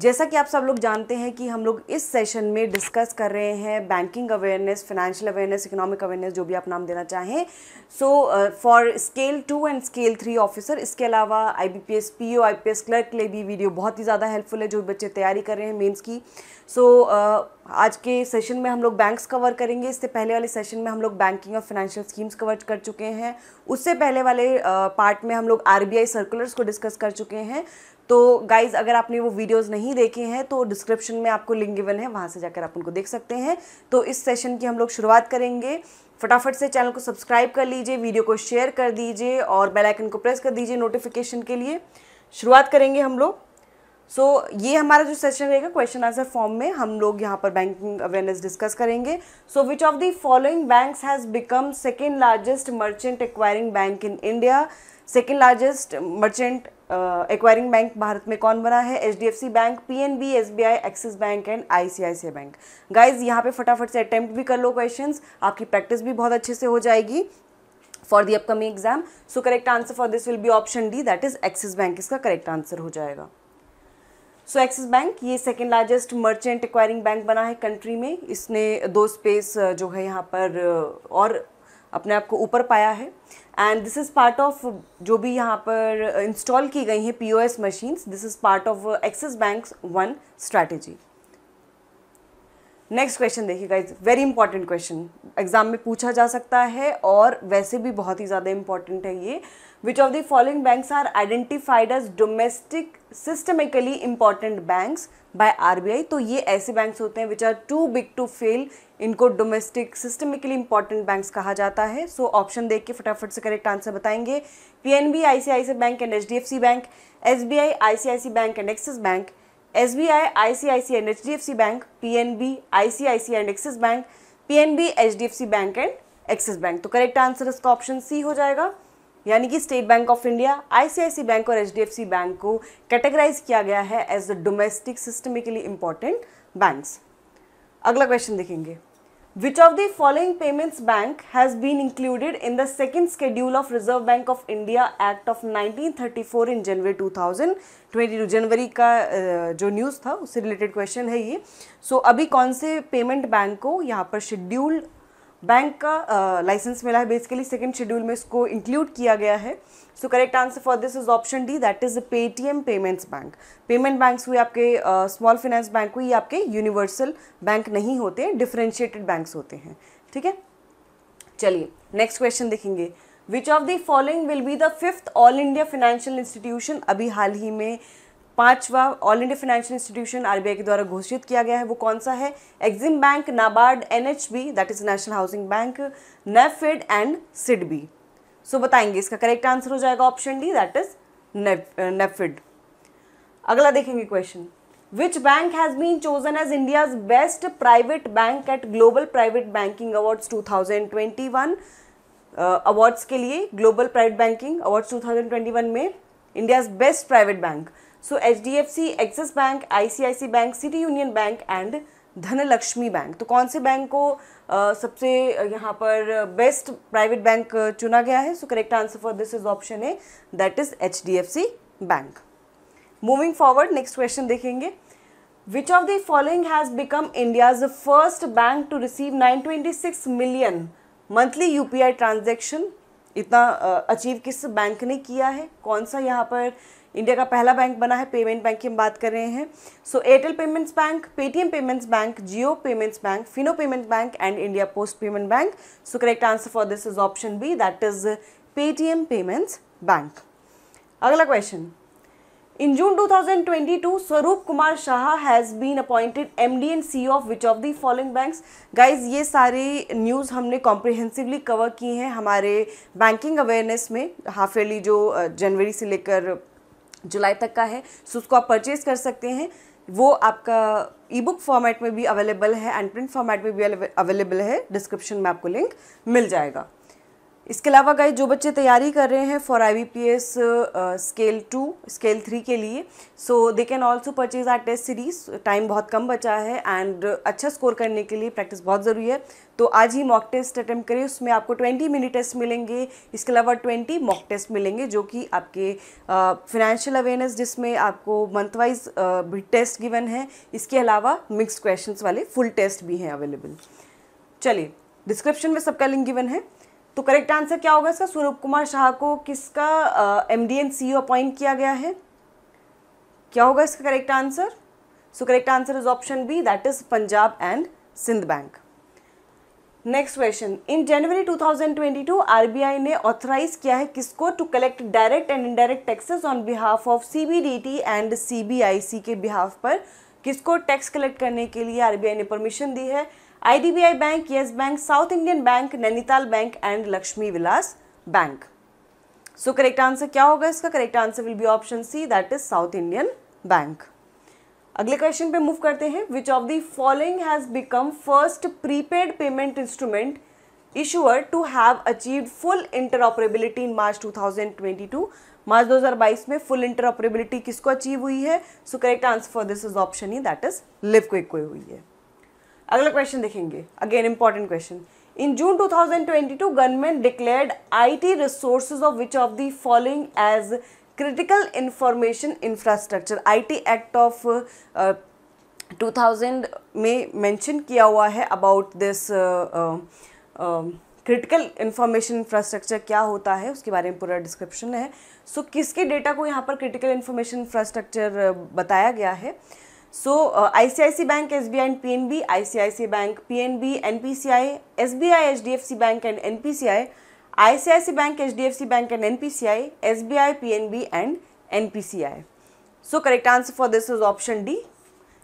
जैसा कि आप सब लोग जानते हैं कि हम लोग इस सेशन में डिस्कस कर रहे हैं banking awareness financial awareness economic awareness जो भी आप नाम देना चाहें so for scale two and scale three officer इसके अलावा I B P S P O I P S clerk के लिए भी वीडियो बहुत ही ज़्यादा हेल्पफुल है जो बच्चे तैयारी कर रहे हैं मेन्स की सो so, uh, आज के सेशन में हम लोग बैंक्स कवर करेंगे इससे पहले वाले सेशन में हम लोग बैंकिंग और फाइनेंशियल स्कीम्स कवर कर चुके हैं उससे पहले वाले पार्ट uh, में हम लोग आर सर्कुलर्स को डिस्कस कर चुके हैं तो गाइज अगर आपने वो वीडियोज़ नहीं देखे हैं तो डिस्क्रिप्शन में आपको लिंक गिवन है वहां से जाकर आप उनको देख सकते हैं तो इस सेशन की हम लोग शुरुआत करेंगे फटाफट से चैनल को सब्सक्राइब कर लीजिए वीडियो को शेयर कर दीजिए और बेल आइकन को प्रेस कर दीजिए नोटिफिकेशन के लिए शुरुआत करेंगे हम लोग सो so, ये हमारा जो सेशन रहेगा क्वेश्चन आंसर फॉर्म में हम लोग यहाँ पर बैंकिंग अवेयरनेस डिस्कस करेंगे so which of the following banks has become second largest merchant acquiring bank in India second largest merchant acquiring bank Bharat में कौन बना है H D F C bank P N B S B I Axis bank and I C I C bank guys यहाँ पे फटाफट से attempt भी कर लो क्वेश्चन आपकी प्रैक्टिस भी बहुत अच्छे से हो जाएगी for the upcoming exam so correct answer for this will be option D that is Axis bank इसका करेक्ट आंसर हो जाएगा सो एक्सिस बैंक ये second largest merchant acquiring bank बना है कंट्री में इसने दो स्पेस uh, जो है यहाँ पर uh, और अपने आप को ऊपर पाया है and this is part of जो भी यहाँ पर इंस्टॉल की गई हैं P O S machines this is part of Axis bank's one strategy next question देखिए guys very important question exam में पूछा जा सकता है और वैसे भी बहुत ही ज़्यादा इंपॉर्टेंट है ये which of the following banks are identified as domestic systemically important banks by RBI तो ये ऐसे बैंक्स होते हैं which are too big to fail इनको डोमेस्टिक सिस्टमिकली इंपॉर्टेंट बैंक्स कहा जाता है सो so, ऑप्शन देख के फटाफट से करेक्ट आंसर बताएंगे I C bank and C bank I C bank and Axis bank S B I I C I C and H D F C bank P N B I C I C and Axis bank P N B H D F C bank and Axis bank तो correct answer इसका option C हो जाएगा यानी कि state bank of India ICIC bank और HDFC bank को categorise किया गया है as the domestic systemically important banks अगला क्वेश्चन देखेंगे Which of the following payments bank has been included in the second schedule of Reserve Bank of India Act of 1934 in January 2000? 22 january का जो news था उससे related question है ये सो so, अभी कौन से payment bank को यहाँ पर schedule बैंक का लाइसेंस मिला है बेसिकली सेकेंड शेड्यूल में इसको इंक्लूड किया गया है so correct answer for this is option D that is Paytm payments bank payment banks हुए आपके स्मॉल फाइनेंस बैंक हुई आपके यूनिवर्सल बैंक नहीं होते डिफ्रेंशिएटेड बैंक्स होते हैं ठीक है चलिए नेक्स्ट क्वेश्चन देखेंगे which of the following will be the fifth all India financial institution अभी हाल ही में पांचवा all India financial institution RBI के द्वारा घोषित किया गया है वो कौन सा है EXIM bank NABARD NHB that is national housing bank NAFED and SIDBI so बताएंगे इसका करेक्ट आंसर हो जाएगा option D that is NAFED अगला देखेंगे question which bank has been chosen as India best private bank at global private banking awards 2021 awards uh, के लिए global private banking awards 2021 में India best private bank so H D F C Axis bank I C I C bank city union bank and Dhanlaxmi bank तो कौन से bank को सबसे यहाँ पर बेस्ट प्राइवेट बैंक चुना गया है so correct answer for this is option है that is H D F C bank moving forward next question देखेंगे which of the following has become India first bank to receive nine twenty six million monthly U P I transaction इतना achieve किस bank ने किया है कौन सा यहाँ पर इंडिया का पहला बैंक बना है पेमेंट बैंक की हम बात कर रहे हैं so Airtel payments bank Paytm payments bank Jio payments bank Fino payment bank and India post payment bank so correct answer for this is option B that is Paytm payments bank अगला question in June 2022, Kumar Shah has been appointed M D and C of which of the following banks guys ये सारे news हमने comprehensively cover की हैं हमारे banking awareness में half yearly जो जनवरी से लेकर जुलाई तक का है सो उसको आप परचेज़ कर सकते हैं वो आपका ई बुक फॉर्मेट में भी अवेलेबल है एंड प्रिंट फॉर्मेट में भी अवेलेबल है डिस्क्रिप्शन में आपको लिंक मिल जाएगा इसके अलावा गाइज जो बच्चे तैयारी कर रहे हैं for I scale two scale three के लिए so they can also purchase our test series time बहुत कम बचा है एंड अच्छा स्कोर करने के लिए प्रैक्टिस बहुत ज़रूरी है तो आज ही मॉक टेस्ट अटैम्प्ट करें उसमें आपको ट्वेंटी मिनी टेस्ट मिलेंगे इसके अलावा ट्वेंटी मॉक टेस्ट मिलेंगे जो कि आपके फिनेंशियल uh, अवेयरनेस जिसमें आपको मंथ वाइज uh, भी टेस्ट गिवन है इसके अलावा मिक्स क्वेश्चन वाले फुल टेस्ट भी हैं अवेलेबल चलिए डिस्क्रिप्शन में सबका लिंक गिवन है तो करेक्ट आंसर क्या होगा इसका स्वरूप कुमार शाह को किसका M D and C appoint किया गया है क्या होगा इसका correct answer so correct answer is option B that is Punjab and Sind bank next question in January 2022 RBI ने ऑथराइज किया है किसको to collect direct and indirect taxes on behalf of CBDT and CBIC के बिहाफ पर किसको tax collect करने के लिए आरबीआई ने परमिशन दी है IDBI bank yes bank south Indian bank Nainital bank and Lakshmi Vilas bank so correct answer क्या होगा इसका correct answer will be option C that is south Indian bank अगले क्वेश्चन पे मूव करते हैं which of the following has become first prepaid payment instrument issuer to have achieved full interoperability in March 2022 March 2022 में full interoperability किसको achieve हुई है so correct answer for this is option ही दैट इज लिव क्विक हुई है अगला question देखेंगे again important question in June 2022 government declared IT resources of which of the following as critical information infrastructure IT act of 2000 में mention किया हुआ है about this critical information infrastructure क्या होता है उसके बारे में पूरा डिस्क्रिप्शन है सो so, किसके डेटा को यहाँ पर क्रिटिकल इंफॉर्मेशन इंफ्रास्ट्रक्चर बताया गया है So uh, ICICI Bank, SBI and PNB, ICICI Bank, PNB, NPCI, SBI, HDFC Bank and NPCI, ICICI Bank, HDFC Bank and NPCI, SBI, PNB and NPCI. So correct answer for this is option D.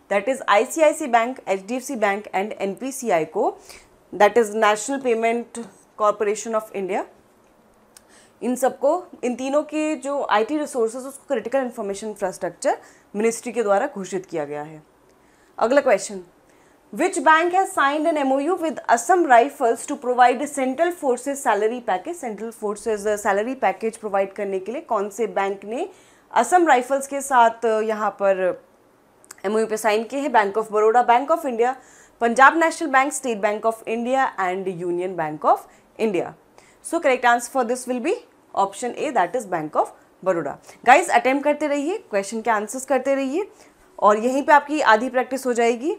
That is ICICI Bank, HDFC Bank and NPCI Co. That is National Payment Corporation of India. इन सबको इन तीनों के जो IT resources उसको critical information infrastructure ministry के द्वारा घोषित किया गया है अगला question which bank has signed an U with Assam rifles to provide central forces salary package central forces salary package provide करने के लिए कौन से बैंक ने असम राइफल्स के साथ uh, यहाँ पर यू uh, पे साइन किए हैं bank of Baroda bank of India Punjab national bank state bank of India and union bank of India so correct answer for this will be option A that is bank of Baroda guys attempt करते रहिए question के answers करते रहिए और यहीं पे आपकी आधी प्रैक्टिस हो जाएगी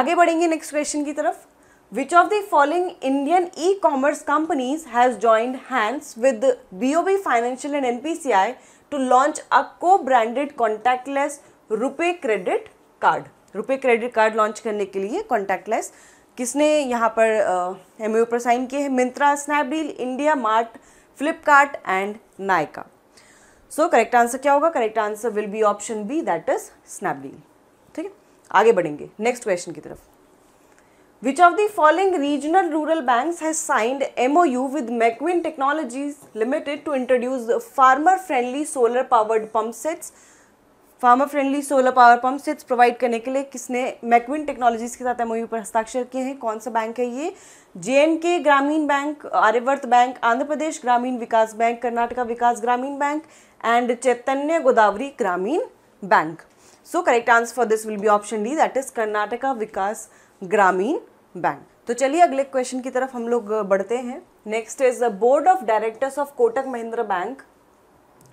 आगे बढ़ेंगे नेक्स्ट क्वेश्चन की तरफ which of the following Indian e commerce companies has joined hands with B O B financial and N P C I to launch a co branded contactless RuPay credit card RuPay credit card launch करने के लिए contactless किसने यहाँ पर M पर sign किए हैं Myntra Snapdeal India Mart Flipkart and Nykaa so correct answer क्या होगा correct answer will be option B that is Snapdeal ठीक है आगे बढ़ेंगे नेक्स्ट क्वेश्चन की तरफ which of the following regional rural bank has signed U with Mecwin technologies limited to introduce farmer friendly solar powered pump sets farmer friendly solar power pump sets provide करने के लिए किसने मैकविन technologies के साथ MOU पर हस्ताक्षर किए हैं कौन सा बैंक है ये J K Grameen bank Aryavart bank Andhra Pradesh Grameen Vikas bank Karnataka Vikas Grameen bank and Chaitanya Godavari Grameen bank so correct answer for this will be option D that is Karnataka Vikas Grameen bank तो चलिए अगले क्वेश्चन की तरफ हम लोग बढ़ते हैं next is the board of directors of Kotak Mahindra bank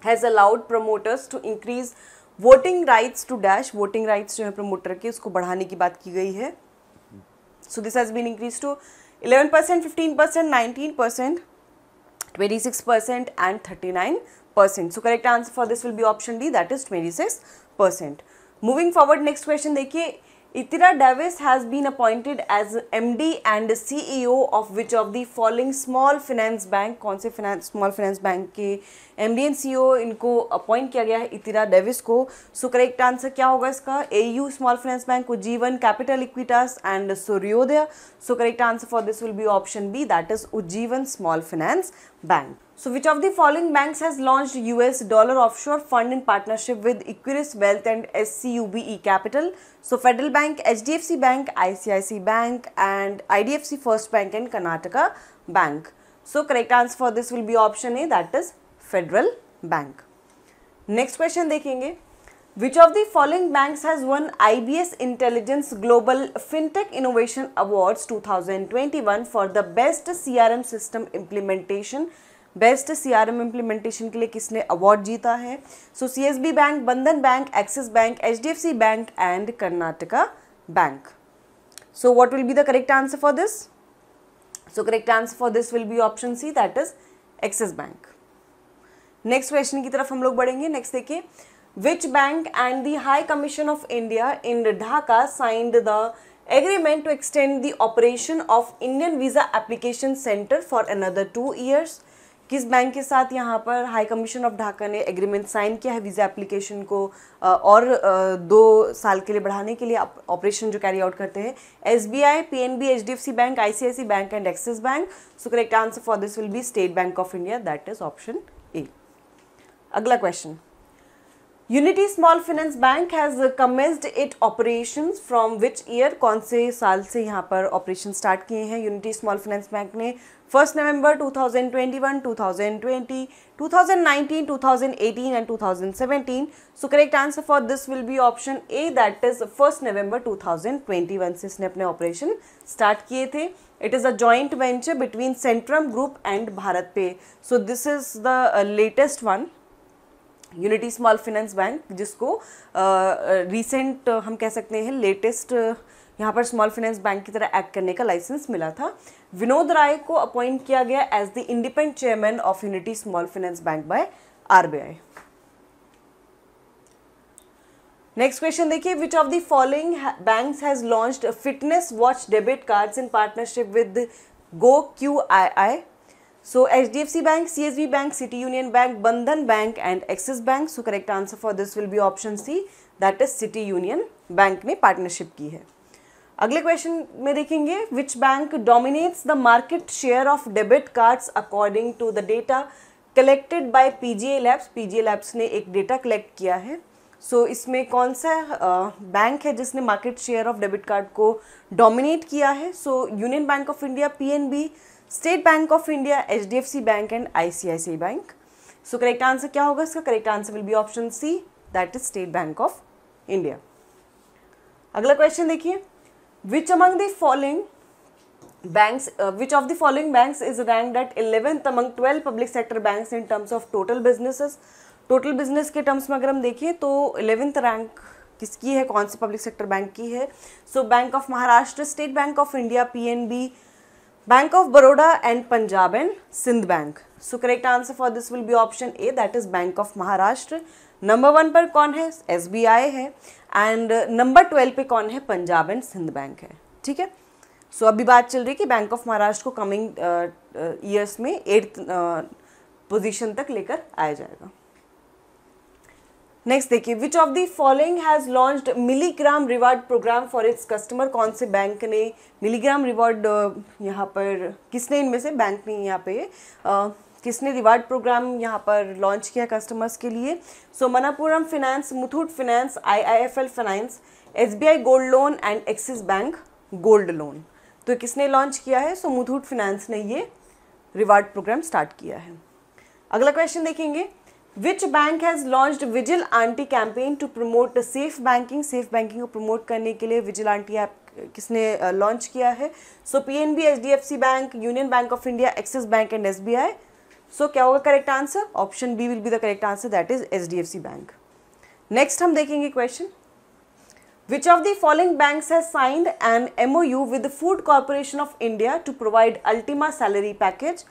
has allowed promoters to increase voting rights to dash voting rights जो है प्रमोटर के उसको बढ़ाने की बात की गई है so this has been increase to eleven percent fifteen percent nineteen percent twenty six percent and thirty nine percent so correct answer for this will be option D that is twenty six percent moving forward next question देखिए Itira Davis has been appointed as MD and CEO of which of the following small finance bank कौन से finance small finance bank के M D and C O इनको appoint किया गया है इतिरा Davis को सो correct answer क्या होगा इसका A U small finance bank को जीवन capital Equitas and Suryoday so correct answer for this will be option B that is Ujjivan small finance bank So which of the following banks has launched US dollar offshore fund in partnership with Equiris Wealth and SCUBE Capital? So Federal Bank, HDFC Bank, ICIC Bank and IDFC First Bank and Karnataka Bank. So correct answer for this will be option A that is Federal Bank. Next question देखेंगे Which of the following banks has won IBS Intelligence Global FinTech Innovation Awards 2021 for the best CRM system implementation best CRM implementation के लिए किसने award जीता है so CSB bank Bandhan bank Axis bank HDFC bank and Karnataka bank so what will be the correct answer for this so correct answer for this will be option C that is Axis bank next question की तरफ हम लोग बढ़ेंगे next देखिए which bank and the high commission of India in Dhaka signed the agreement to extend the operation of Indian visa application centre for another two years किस bank के साथ यहाँ पर हाई कमीशन ऑफ ढाका ने एग्रीमेंट साइन किया है visa application को और दो साल के लिए बढ़ाने के लिए ऑपरेशन जो कैरी आउट करते हैं S B I P N B H D F C bank I C I C bank and Axis bank so correct answer for this will B state bank of India that is option ए अगला question Unity Small Finance Bank has commenced its operations from which year कौन से साल से यहाँ पर operation start किए हैं Unity Small Finance Bank ने 1 नवंबर 2021, 2020, 2019, 2018 and 2017. So correct answer for this will be option A that is 1 नवंबर 2021 से इसने अपने ऑपरेशन स्टार्ट किए थे it is a joint venture between Centrum Group and Bharat Pay. So this is the uh, latest one unity small finance bank जिसको recent हम कह सकते हैं लेटेस्ट यहाँ पर स्मॉल फाइनेंस बैंक की तरह एक्ट करने का लाइसेंस मिला था विनोद राय को अपॉइंट किया गया as the independent chairman of unity small finance bank by RBI next question देखिए which of the following banks has launched fitness watch debit cards in partnership with GOQii so H D F bank C S B bank city union bank Bandhan bank and Axis bank so correct answer for this will be option C that is city union bank ने partnership की है अगले question में देखेंगे which bank dominates the market share of debit cards according to the data collected by A labs A labs ने एक data collect किया है सो so, इसमें कौन सा बैंक है जिसने market share of debit card को डोमिनेट किया है सो union bank of India P N B state bank of India H D F C bank and I C I C bank so correct answer क्या होगा इसका correct answer will be option C that is state bank of India अगला question देखिए which among the following banks which of the following banks is rank ranked eleventh among twelve public sector sector in terms of total total total business के terms में अगर हम देखें तो eleventh rank किसकी है कौन सी पब्लिक सेक्टर बैंक की है so bank of Maharashtra state bank of India P N B Bank of Baroda and Punjab and Sindh Bank. So correct answer for this will be option A that is Bank of Maharashtra. Number one पर कौन है S है and number twelve पे कौन है Punjab and Sind bank है ठीक है सो so, अभी बात चल रही है कि बैंक ऑफ महाराष्ट्र को कमिंग ईयर्स uh, uh, में एट्थ पोजीशन uh, तक लेकर आया जाएगा नेक्स्ट देखिए which of the following has launched milligram reward programme for its customer कौन से बैंक ने मिलीग्राम रिवार्ड यहाँ पर किसने इनमें से बैंक ने यहाँ पे आ, किसने रिवार्ड प्रोग्राम यहाँ पर लॉन्च किया कस्टमर्स के लिए so Manappuram finance Muthoot finance IIFL finance SBI gold loan and Axis bank gold loan तो किसने लॉन्च किया है सो मुथूट फिनेंस ने ये रिवार्ड प्रोग्राम स्टार्ट किया है अगला क्वेश्चन देखेंगे which bank has launch vigil aunty campaign to promote safe banking safe banking को प्रमोट करने के लिए विजिल आंटी ऐप किसने लॉन्च किया है so P N B H D F C bank union bank of India Axis bank and S B I so क्या होगा correct answer option B will be the correct answer that is H D F C bank next हम देखेंगे question of the following bank has signed an M O U with food corporation of India to provide ultima salary package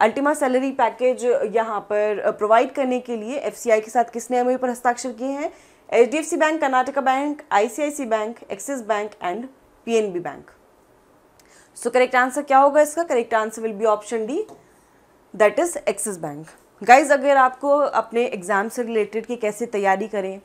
ultima salary package यहाँ पर provide uh, करने के लिए FCI के साथ किसने एमओयू पर हस्ताक्षर किए हैं HDFC bank Karnataka bank ICICI bank Axis bank and PNB bank so correct answer क्या होगा इसका correct answer will be option D that is Axis bank guys अगर आपको अपने एग्ज़ाम से रिलेटेड की कैसे तैयारी करें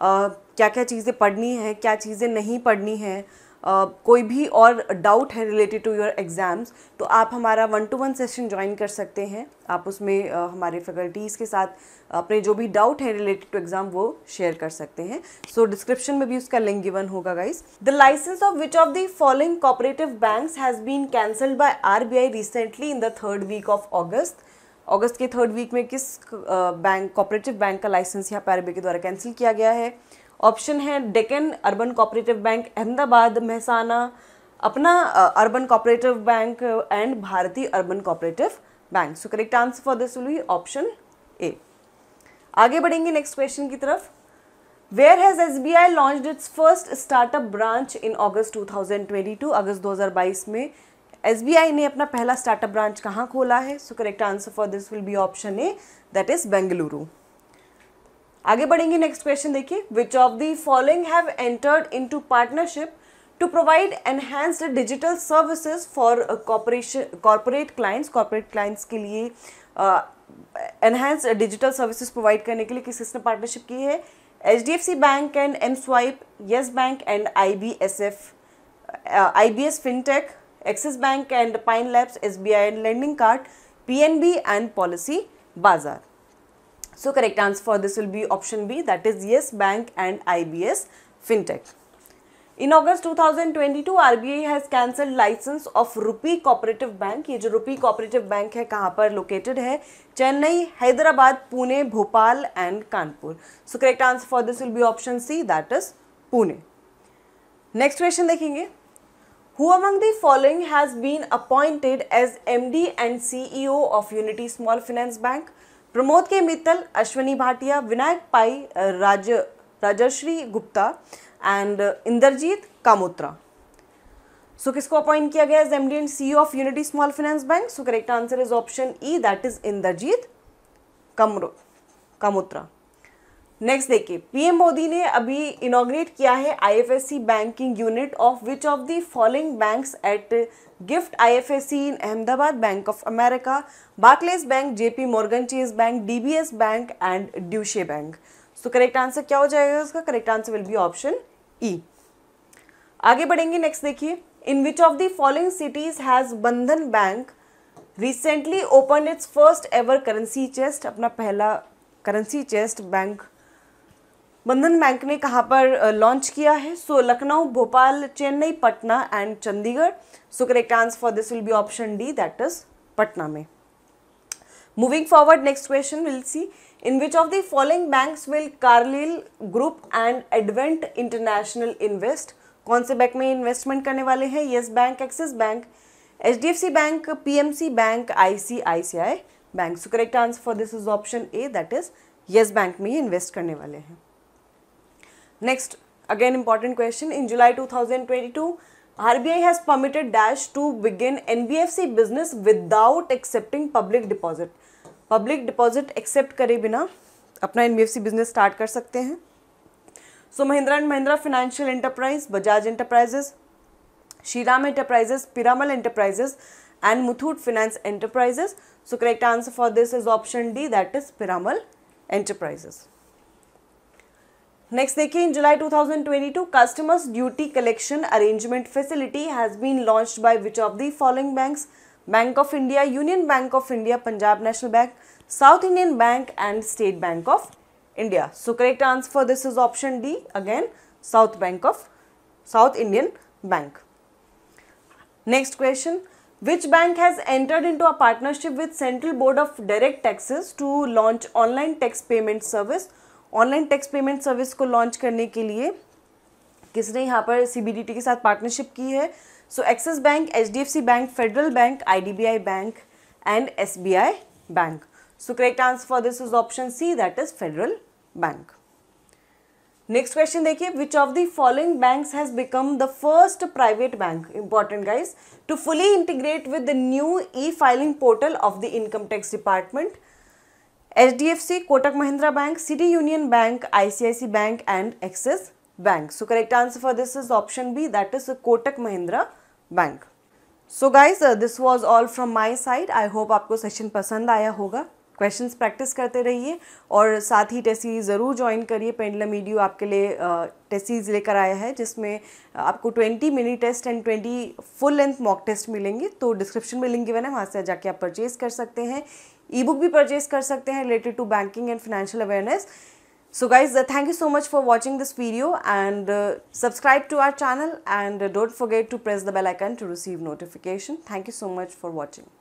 आ, uh, क्या क्या चीज़ें पढ़नी है क्या चीज़ें नहीं पढ़नी है कोई भी और डाउट है रिलेटेड टू योर एग्ज़ाम्स तो आप हमारा one to one session join कर सकते हैं आप उसमें uh, हमारे फैकल्टीज़ के साथ अपने जो भी डाउट है रिलेटेड टू एग्ज़ाम वो शेयर कर सकते हैं सो so, डिस्क्रिप्शन में भी उसका लिंक गिवन होगा guys the licence of which of the following cooperative banks has been cancelled by R B I recently in the third week of August अगस्त के थर्ड वीक में किस bank cooperative bank का licence यहाँ पर are के द्वारा cancel किया गया है ऑप्शन है Deccan urban cooperative bank Ahmedabad Mehsana अपना urban cooperative bank and Bhartiya urban cooperative bank so correct answer for this will be option A आगे बढ़ेंगे नेक्स्ट क्वेश्चन की तरफ where has S B I launch its first startup branch in August two two thousand twenty अगस्त दो हजार बाईस में S B आई ने अपना पहला स्टार्टअप ब्रांच कहाँ खोला है so correct answer for this will be option A that is Bengaluru आगे बढ़ेंगे नेक्स्ट क्वेश्चन देखिए which of the following have entered into partnership to provide enhanced digital services for corporation corporate clients corporate clients के लिए enhance digital services provide करने के लिए किस किसने पार्टनरशिप की है H D F C bank and Mswipe Yes bank and I B S F I B S fintech Axis bank and Pine Labs S B I and Lendingkart P N B and PolicyBazaar So correct answer for this will be option B that is Yes Bank and IBS FinTech. In August 2022 RBI has cancelled license of rupee cooperative bank ये जो rupee cooperative bank है कहाँ पर located है chennai hyderabad pune bhopal and kanpur so correct answer for this will be option c that is pune next question देखेंगे Who among the following has been appointed as MD and CEO of Unity Small Finance Bank? Pramod K Mittal Ashwani Bhatia Vinayak Pai Raj Rajshree Gupta and Inderjit Camotra so किसको appoint किया गया as M D and C of unity small finance bank so correct answer is option E that is Inderjit कमरो Camotra next देखिए PM Modi ने अभी inaugurate किया है IFSC banking unit of which of the following banks at GIFT IFSC in Ahmedabad bank of America Barclays bank JP Morgan Chase bank DBS bank and Deutsche bank so correct answer क्या हो जाएगा उसका correct answer will be option E आगे बढ़ेंगे next देखिए in which of the following cities has Bandhan bank recently open its first ever currency chest अपना पहला currency chest bank Bandhan bank ने कहाँ पर लॉन्च किया है so Lucknow Bhopal Chennai Patna and Chandigarh so correct answer for this will be option D that is Patna में moving forward next question will see in which of the following bank will Carlyle group and Advent International invest कौन से bank में investment करने वाले हैं Yes bank Axis bank H D F C bank P M C bank I C I C I bank so correct answer for this is option A that is Yes bank में ही invest करने वाले हैं Next, again important question. In July 2022, RBI has permitted Dash to begin NBFC business without accepting public deposit. Public deposit accept kare bina, apna NBFC business start kar sakte hain. So, Mahindra and Mahindra Financial Enterprise, Bajaj Enterprises, Shiram Enterprises, Piramal Enterprises and Muthoot Finance Enterprises. So, correct answer for this is option D that is Piramal Enterprises. Next देखिए in July 2022 customers duty collection arrangement facility has been launched by which of the following banks Bank of India Union Bank of India Punjab National Bank South Indian Bank and State Bank of India so correct answer this is option D again South Bank of South Indian Bank Next question which bank has entered into a partnership with Central Board of Direct Taxes to launch online tax payment service online tax payment service को launch करने के लिए किसने यहाँ पर सी के साथ partnership की है so Axis bank H bank federal bank I bank and S bank so correct answer for this is option C that is federal bank next question देखिए which of the following banks has become the first private bank important guys to fully integrate with the new e filing portal of the income tax department H D F C Kotak Mahindra bank city union bank I C I C bank and Axis bank so correct answer for this is option B that is Kotak Mahindra bank so guys this was all from my side I hope आपको session पसंद आया होगा questions practice करते रहिए और साथ ही टेसी ज़रूर join करिए पेंडला मीडियो आपके लिए टेसीज uh, लेकर आया है जिसमें uh, आपको 20 mini test and 20 full length mock test मिलेंगे तो डिस्क्रिप्शन में लिंक गिवन है वहाँ से जाके आप परचेज़ कर सकते हैं ई बुक भी परचेज कर सकते हैं related to banking and financial awareness so guys thank you so much for watching this video and subscribe to our channel and don't forget to press the bell icon to receive notification thank you so much for watching